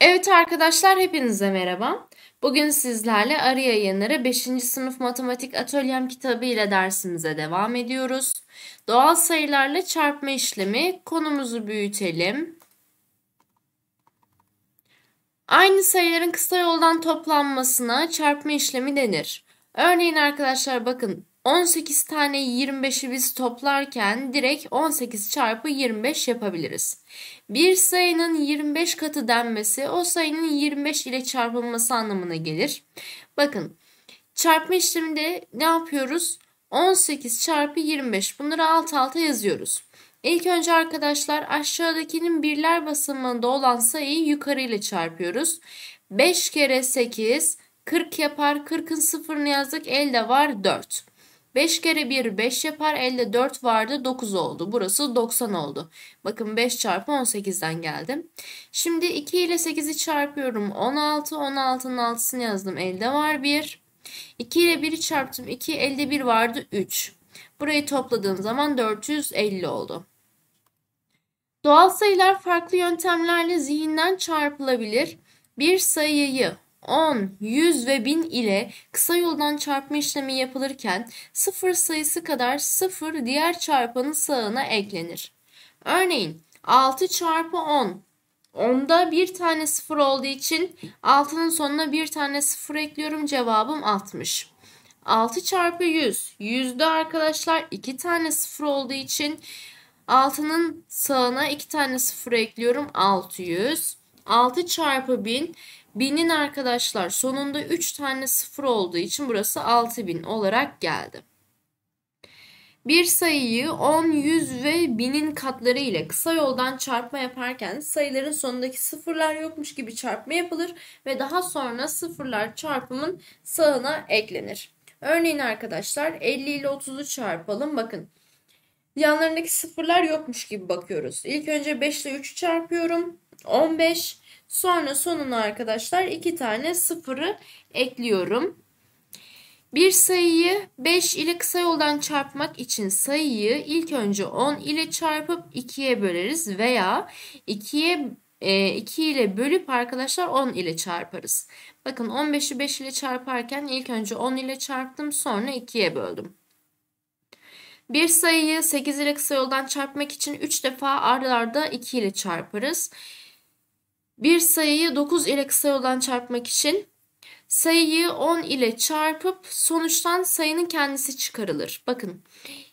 Evet arkadaşlar hepinize merhaba. Bugün sizlerle Arı Yayınları 5. sınıf matematik atölyem kitabı ile dersimize devam ediyoruz. Doğal sayılarla çarpma işlemi konumuzu büyütelim. Aynı sayıların kısa yoldan toplanmasına çarpma işlemi denir. Örneğin arkadaşlar bakın 18 tane 25'i biz toplarken direkt 18 çarpı 25 yapabiliriz. Bir sayının 25 katı denmesi o sayının 25 ile çarpılması anlamına gelir. Bakın çarpma işleminde ne yapıyoruz? 18 çarpı 25 bunları alt alta yazıyoruz. İlk önce arkadaşlar aşağıdakinin birler basamağında olan sayıyı yukarı ile çarpıyoruz. 5 kere 8 40 yapar 40'ın sıfırını yazdık elde var 4. 5 kere 1 5 yapar. Elde 4 vardı 9 oldu. Burası 90 oldu. Bakın 5 çarpı 18'den geldim. Şimdi 2 ile 8'i çarpıyorum. 16 16'nın 6'sını yazdım. Elde var 1. 2 ile 1'i çarptım. 2 elde 1 vardı 3. Burayı topladığım zaman 450 oldu. Doğal sayılar farklı yöntemlerle zihinden çarpılabilir. Bir sayıyı 10, 100 ve 1000 ile kısa yoldan çarpma işlemi yapılırken sıfır sayısı kadar sıfır diğer çarpanın sağına eklenir. Örneğin 6 çarpı 10. 10'da bir tane sıfır olduğu için 6'nın sonuna bir tane sıfır ekliyorum cevabım 60. 6 çarpı 100. 100'de arkadaşlar 2 tane sıfır olduğu için 6'nın sağına 2 tane sıfır ekliyorum 600. 6 çarpı 1000. Binin arkadaşlar sonunda 3 tane 0 olduğu için burası 6000 olarak geldi. Bir sayıyı 10, 100 ve 1000'in katları ile kısa yoldan çarpma yaparken sayıların sonundaki sıfırlar yokmuş gibi çarpma yapılır ve daha sonra sıfırlar çarpımın sağına eklenir. Örneğin arkadaşlar 50 ile 30'u çarpalım. Bakın yanlarındaki sıfırlar yokmuş gibi bakıyoruz. İlk önce 5 ile 3'ü çarpıyorum. 15. Sonra sonuna arkadaşlar 2 tane sıfırı ekliyorum. Bir sayıyı 5 ile kısa yoldan çarpmak için sayıyı ilk önce 10 ile çarpıp 2'ye böleriz veya 2'ye 2 e, ile bölüp arkadaşlar 10 ile çarparız. Bakın 15'i 5 ile çarparken ilk önce 10 ile çarptım sonra 2'ye böldüm. Bir sayıyı 8 ile kısa yoldan çarpmak için 3 defa ardarda 2 ile çarparız. Bir sayıyı 9 ile kısa yoldan çarpmak için sayıyı 10 ile çarpıp sonuçtan sayının kendisi çıkarılır. Bakın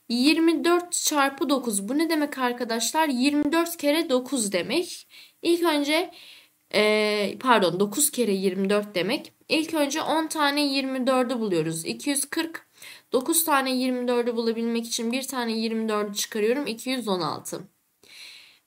24 çarpı 9 bu ne demek arkadaşlar? 24 kere 9 demek. İlk önce e, pardon 9 kere 24 demek. İlk önce 10 tane 24'ü buluyoruz. 240 9 tane 24'ü bulabilmek için bir tane 24'ü çıkarıyorum. 216.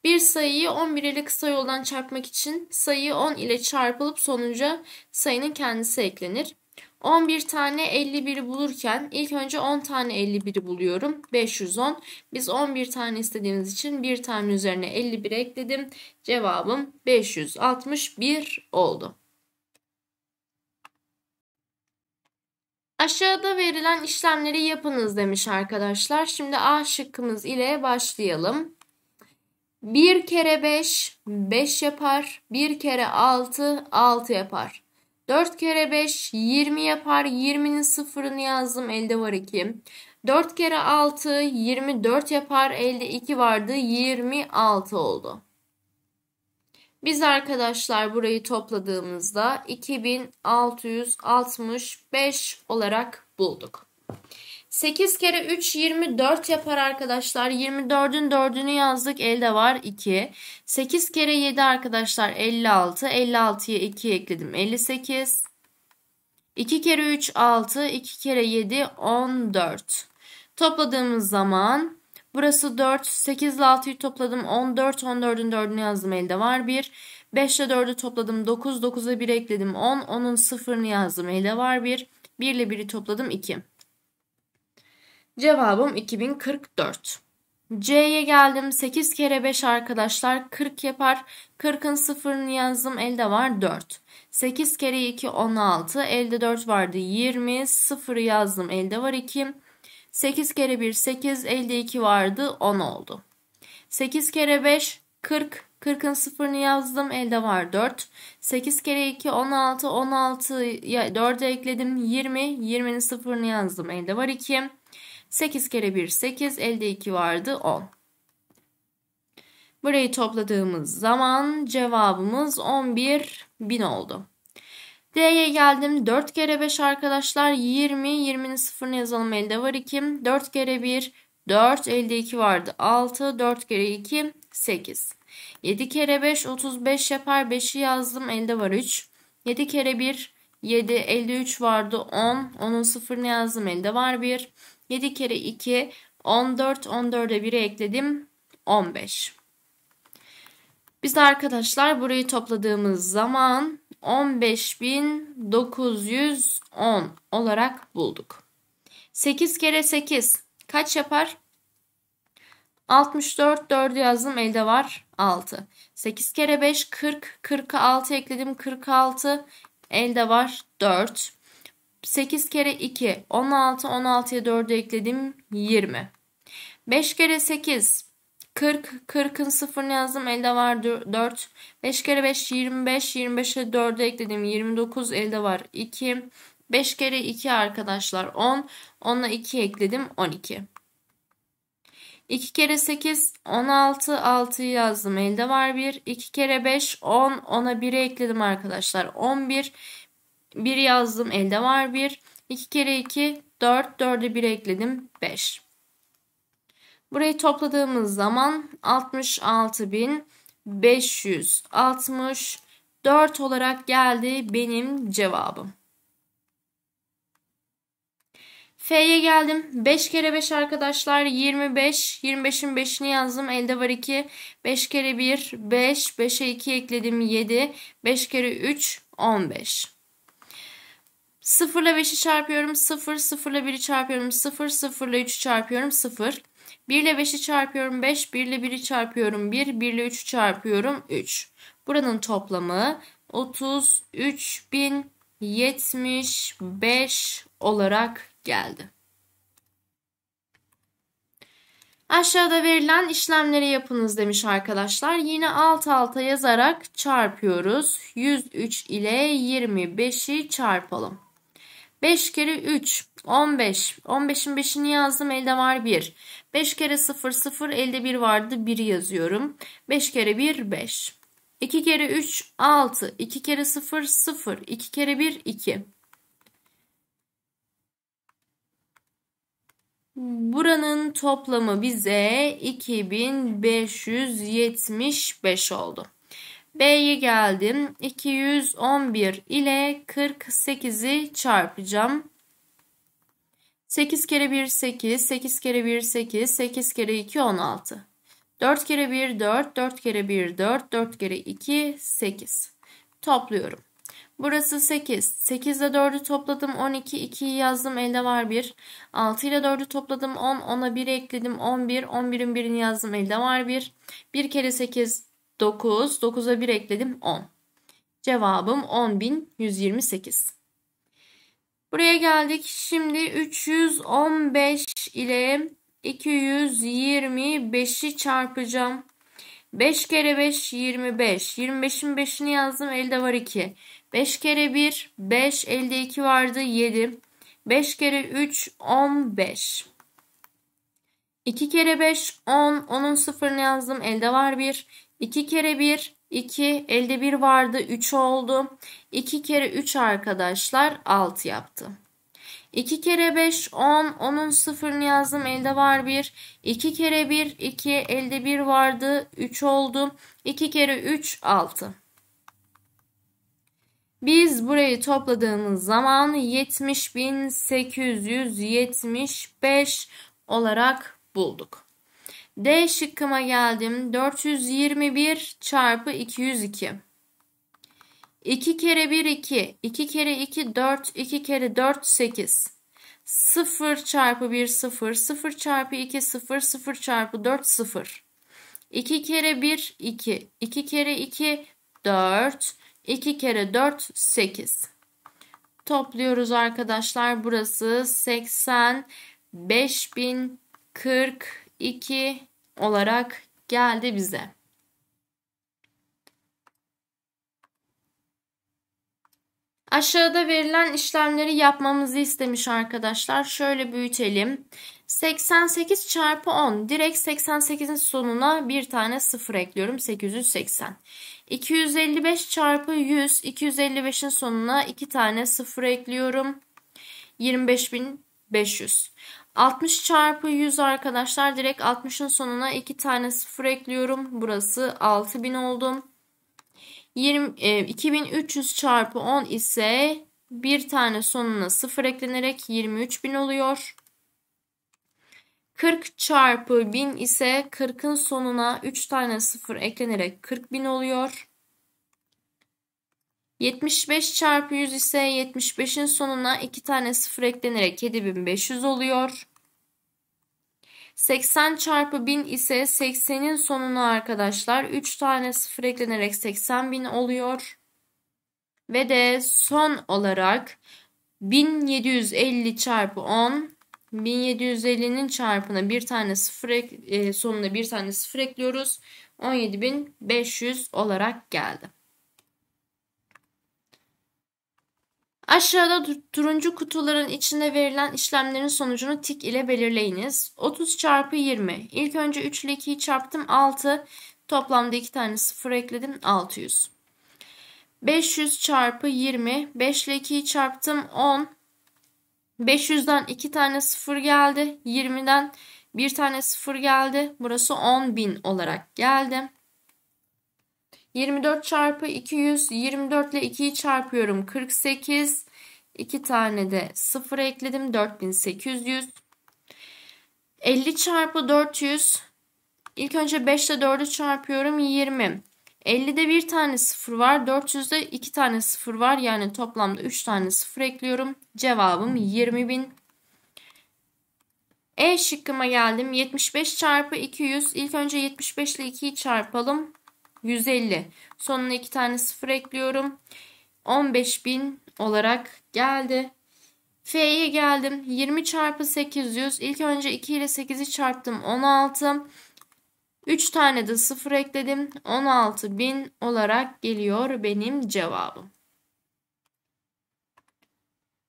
Bir sayıyı 11 ile kısa yoldan çarpmak için sayı 10 ile çarpılıp sonuca sayının kendisi eklenir. 11 tane 51'i bulurken ilk önce 10 tane 51'i buluyorum. 510. Biz 11 tane istediğimiz için bir tane üzerine 51 ekledim. Cevabım 561 oldu. Aşağıda verilen işlemleri yapınız demiş arkadaşlar. Şimdi A şıkkımız ile başlayalım. 1 kere 5 5 yapar. 1 kere 6 6 yapar. 4 kere 5 20 yapar. 20'nin sıfırını yazdım. Elde var 2. 4 kere 6 24 yapar. Elde 2 vardı. 26 oldu. Biz arkadaşlar burayı topladığımızda 2665 olarak bulduk. 8 kere 3 24 yapar arkadaşlar. 24'ün 4'ünü yazdık. Elde var 2. 8 kere 7 arkadaşlar 56. 56'ya 2 ekledim. 58. 2 kere 3 6. 2 kere 7 14. Topladığımız zaman burası 4. 8 ile 6'yı topladım. 14. 14'ün 4'ünü yazdım. Elde var 1. 5 ile 4'ü topladım. 9. 9'a 1 ekledim. 10. 10'un 0'ını yazdım. Elde var 1. 1 ile 1'i topladım. 2. Cevabım 2044. C'ye geldim. 8 kere 5 arkadaşlar 40 yapar. 40'ın sıfırını yazdım. Elde var 4. 8 kere 2 16. Elde 4 vardı 20. Sıfırı yazdım. Elde var 2. 8 kere 1 8. Elde 2 vardı 10 oldu. 8 kere 5 40. 40'ın sıfırını yazdım. Elde var 4. 8 kere 2 16. 16'ya 4'e ekledim. 20. 20'nin sıfırını yazdım. Elde var 2. 8 kere 1 8 elde 2 vardı 10. Burayı topladığımız zaman cevabımız 11 bin oldu. D'ye geldim. 4 kere 5 arkadaşlar 20. 20'nin sıfırını yazalım elde var 2. 4 kere 1 4 elde 2 vardı 6. 4 kere 2 8. 7 kere 5 35 yapar 5'i yazdım elde var 3. 7 kere 1 7, 53 vardı 10. Onun sıfırını yazdım elde var 1. 7 kere 2, 14. 14'e 1'i ekledim 15. Biz de arkadaşlar burayı topladığımız zaman 15.910 olarak bulduk. 8 kere 8 kaç yapar? 64 4'ü yazdım elde var 6. 8 kere 5 40 40'a 6 ekledim 46 Elde var 4. 8 kere 2 16 16'ya 4'ü ekledim 20. 5 kere 8 40 40'ın sıfırını yazdım elde var 4. 5 kere 5 25 25'e 4'e ekledim 29 elde var 2. 5 kere 2 arkadaşlar 10 10'la 2 ekledim 12. 2 kere 8 16 6'yı yazdım elde var 1. 2 kere 5 10 ona 1'i ekledim arkadaşlar 11. 1 yazdım elde var 1. 2 kere 2 4 4'e 1 ekledim 5. Burayı topladığımız zaman 66.564 olarak geldi benim cevabım. F'ye geldim. 5 kere 5 arkadaşlar 25. 25'in 5'ini yazdım. Elde var 2. 5 kere 1 5. 5'e 2 ekledim 7. 5 kere 3 15. 0 ile 5'i çarpıyorum 0. 0 ile 1'i çarpıyorum 0. 0 ile 3'ü çarpıyorum 0. 1 ile 5'i çarpıyorum 5. 1 ile 1'i çarpıyorum 1. 1 ile 3'ü çarpıyorum 3. Buranın toplamı 33.000 75 olarak geldi. Aşağıda verilen işlemleri yapınız demiş arkadaşlar. Yine alt alta yazarak çarpıyoruz. 103 ile 25'i çarpalım. 5 kere 3 15. 15'in 5'ini yazdım elde var 1. 5 kere 0 0 elde 1 vardı 1 yazıyorum. 5 kere 1 5. 2 kere 3 6. 2 kere 0 0. 2 kere 1 2. Buranın toplamı bize 2575 oldu. B'ye geldim. 211 ile 48'i çarpacağım. 8 kere 1 8, 8 kere 1 8, 8 kere 2 16. 4 kere 1 4, 4 kere 1 4, 4 kere 2 8. Topluyorum. Burası 8. 8 ile 4'ü topladım 12. 2'yi yazdım elde var 1. 6 ile 4'ü topladım 10. 10'a 1 ekledim 11. 11'in 1'ini yazdım elde var 1. 1 kere 8 9. 9'a 1 ekledim 10. Cevabım 10.128. Buraya geldik. Şimdi 315 ile 225'i çarpacağım. 5 kere 5 25. 25'in 5'ini yazdım. Elde var 2. 5 kere 1 5. Elde 2 vardı 7. 5 kere 3 15. 2 kere 5 10. 10'un sıfırını yazdım. Elde var 1. 2 kere 1 2. Elde 1 vardı 3 oldu. 2 kere 3 arkadaşlar 6 yaptı. 2 kere 5 10. 10'un sıfırını yazdım. Elde var 1. 2 kere 1 2. Elde 1 vardı. 3 oldu. 2 kere 3 6. Biz burayı topladığımız zaman 70.875 olarak bulduk. D şıkkıma geldim. 421 çarpı 202. 2 kere 1 2. 2 kere 2 4. 2 kere 4 8. 0 çarpı 1 0. 0 çarpı 2 0. 0 çarpı 4 0. 2 kere 1 2. 2 kere 2 4. 2 kere 4 8. Topluyoruz arkadaşlar. Burası 80 5042 olarak geldi bize. Aşağıda verilen işlemleri yapmamızı istemiş arkadaşlar. Şöyle büyütelim. 88 çarpı 10. Direkt 88'in sonuna bir tane sıfır ekliyorum. 880. 255 çarpı 100. 255'in sonuna iki tane sıfır ekliyorum. 25.500. 60 çarpı 100 arkadaşlar. Direkt 60'ın sonuna iki tane sıfır ekliyorum. Burası 6000 oldum. 20, e, 2300 çarpı 10 ise bir tane sonuna 0 eklenerek 23000 oluyor. 40 çarpı 1000 ise 40'ın sonuna 3 tane 0 eklenerek 40000 oluyor. 75 çarpı 100 ise 75'in sonuna 2 tane 0 eklenerek 7500 oluyor. 80 çarpı 1000 ise 80'in sonuna arkadaşlar 3 tane sıfır eklenerek 80 bin oluyor. Ve de son olarak 1750 çarpı 10 1750'nin çarpına bir tane sıfır ek, e, sonuna bir tane sıfır ekliyoruz. 17500 olarak geldi. Aşağıda turuncu kutuların içinde verilen işlemlerin sonucunu tik ile belirleyiniz. 30 çarpı 20. İlk önce 3 ile 2'yi çarptım 6. Toplamda 2 tane 0 ekledim 600. 500 çarpı 20. 5 ile 2'yi çarptım 10. 500'den 2 tane 0 geldi. 20'den 1 tane 0 geldi. Burası 10.000 olarak geldi. 24 çarpı 200 24 ile 2'yi çarpıyorum 48 2 tane de 0 ekledim 4800 50 çarpı 400 ilk önce 5 ile 4'ü çarpıyorum 20 50'de bir tane 0 var 400'de 2 tane 0 var yani toplamda 3 tane 0 ekliyorum cevabım 20.000 E şıkkıma geldim 75 çarpı 200 ilk önce 75 ile 2'yi çarpalım 150. Sonuna iki tane sıfır ekliyorum. 15.000 olarak geldi. F'ye geldim. 20 çarpı 800. İlk önce 2 ile 8'i çarptım. 16. 3 tane de 0 ekledim. 16.000 olarak geliyor benim cevabım.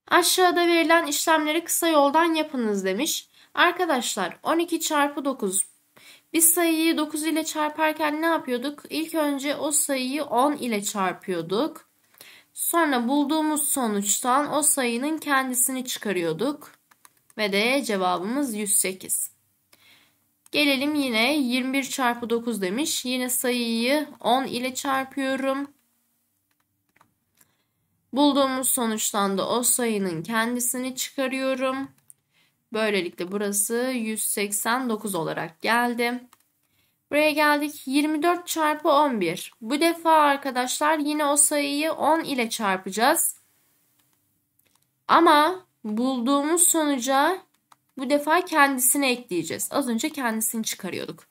Aşağıda verilen işlemleri kısa yoldan yapınız demiş. Arkadaşlar 12 çarpı 9 biz sayıyı 9 ile çarparken ne yapıyorduk? İlk önce o sayıyı 10 ile çarpıyorduk. Sonra bulduğumuz sonuçtan o sayının kendisini çıkarıyorduk. Ve de cevabımız 108. Gelelim yine 21 çarpı 9 demiş. Yine sayıyı 10 ile çarpıyorum. Bulduğumuz sonuçtan da o sayının kendisini çıkarıyorum. Böylelikle burası 189 olarak geldi. Buraya geldik 24 çarpı 11. Bu defa arkadaşlar yine o sayıyı 10 ile çarpacağız. Ama bulduğumuz sonuca bu defa kendisini ekleyeceğiz. Az önce kendisini çıkarıyorduk.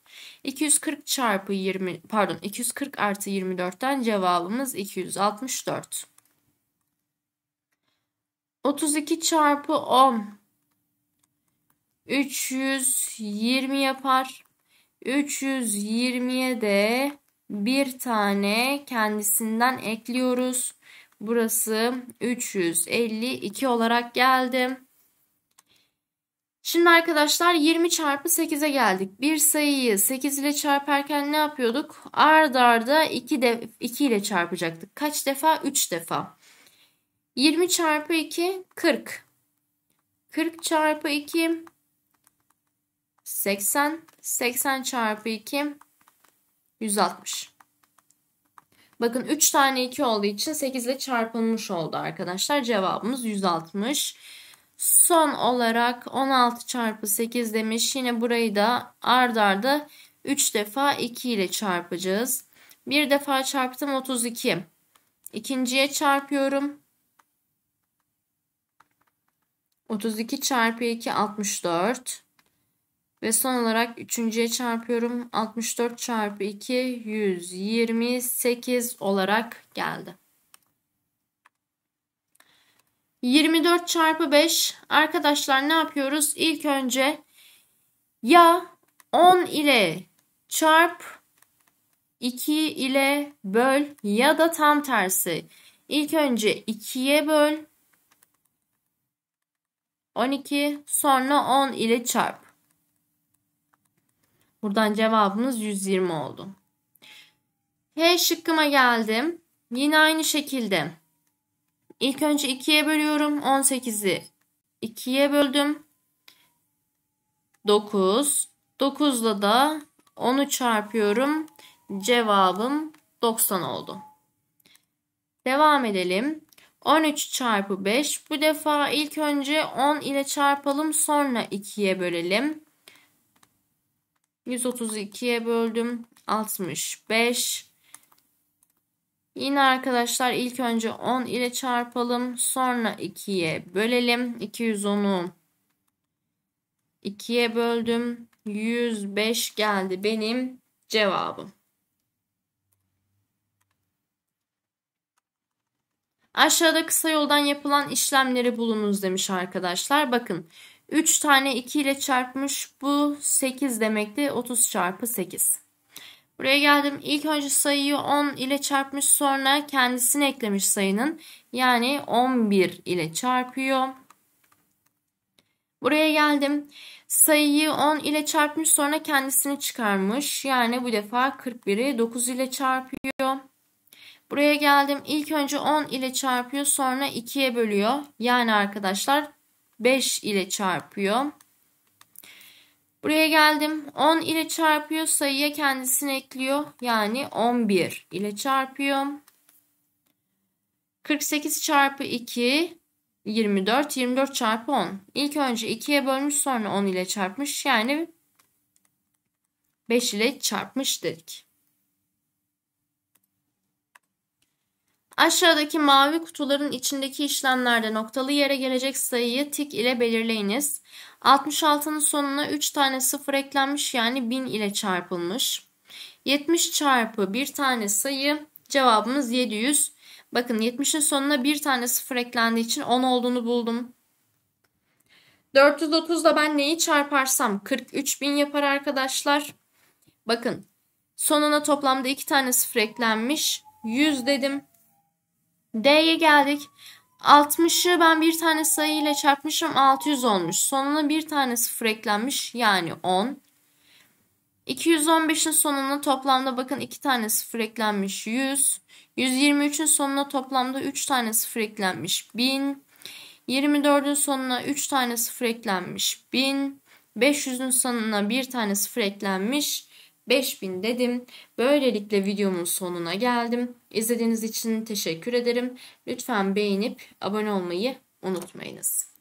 240 çarpı 20 pardon 240 artı 24'ten cevabımız 264. 32 çarpı 10 320 yapar. 320'ye de bir tane kendisinden ekliyoruz. Burası 352 olarak geldi. Şimdi arkadaşlar 20 çarpı 8'e geldik. Bir sayıyı 8 ile çarparken ne yapıyorduk? Ard arda 2, de, 2 ile çarpacaktık. Kaç defa? 3 defa. 20 çarpı 2 40. 40 çarpı 2 80. 80 çarpı 2 160. Bakın 3 tane 2 olduğu için 8 ile çarpılmış oldu arkadaşlar. Cevabımız 160. Son olarak 16 çarpı 8 demiş. Yine burayı da ard arda 3 defa 2 ile çarpacağız. Bir defa çarptım 32. İkinciye çarpıyorum. 32 çarpı 2 64. Ve son olarak üçüncüye çarpıyorum. 64 çarpı 2 128 olarak geldi. 24 çarpı 5 arkadaşlar ne yapıyoruz? İlk önce ya 10 ile çarp 2 ile böl ya da tam tersi. İlk önce 2'ye böl 12 sonra 10 ile çarp. Buradan cevabımız 120 oldu. H şıkkıma geldim. Yine aynı şekilde. İlk önce 2'ye bölüyorum. 18'i 2'ye böldüm. 9. 9'la da 10'u çarpıyorum. Cevabım 90 oldu. Devam edelim. 13 çarpı 5. Bu defa ilk önce 10 ile çarpalım sonra 2'ye bölelim. 132'ye böldüm. 65. Yine arkadaşlar ilk önce 10 ile çarpalım. Sonra 2'ye bölelim. 210'u 2'ye böldüm. 105 geldi benim cevabım. Aşağıda kısa yoldan yapılan işlemleri bulunuz demiş arkadaşlar. Bakın 3 tane 2 ile çarpmış bu 8 demekti. 30 çarpı 8. Buraya geldim. ilk önce sayıyı 10 ile çarpmış sonra kendisini eklemiş sayının. Yani 11 ile çarpıyor. Buraya geldim. Sayıyı 10 ile çarpmış sonra kendisini çıkarmış. Yani bu defa 41'i 9 ile çarpıyor. Buraya geldim. ilk önce 10 ile çarpıyor sonra 2'ye bölüyor. Yani arkadaşlar 5 ile çarpıyor. Buraya geldim. 10 ile çarpıyor. Sayıya kendisini ekliyor. Yani 11 ile çarpıyor. 48 çarpı 2 24. 24 çarpı 10. İlk önce 2'ye bölmüş sonra 10 ile çarpmış. Yani 5 ile çarpmış dedik. Aşağıdaki mavi kutuların içindeki işlemlerde noktalı yere gelecek sayıyı tik ile belirleyiniz. 66'nın sonuna 3 tane sıfır eklenmiş yani 1000 ile çarpılmış. 70 çarpı 1 tane sayı cevabımız 700. Bakın 70'in sonuna 1 tane sıfır eklendiği için 10 olduğunu buldum. 430'da ben neyi çarparsam 43.000 yapar arkadaşlar. Bakın sonuna toplamda 2 tane sıfır eklenmiş. 100 dedim. D'ye geldik. 60'ı ben bir tane sayı ile çarpmışım 600 olmuş. Sonuna bir tane sıfır eklenmiş yani 10. 215'in sonuna toplamda bakın 2 tane sıfır eklenmiş 100. 123'ün sonuna toplamda 3 tane sıfır eklenmiş 1000. 24'ün sonuna 3 tane sıfır eklenmiş 1000. 500'ün sonuna 1 tane sıfır eklenmiş 5000 dedim. Böylelikle videomun sonuna geldim. İzlediğiniz için teşekkür ederim. Lütfen beğenip abone olmayı unutmayınız.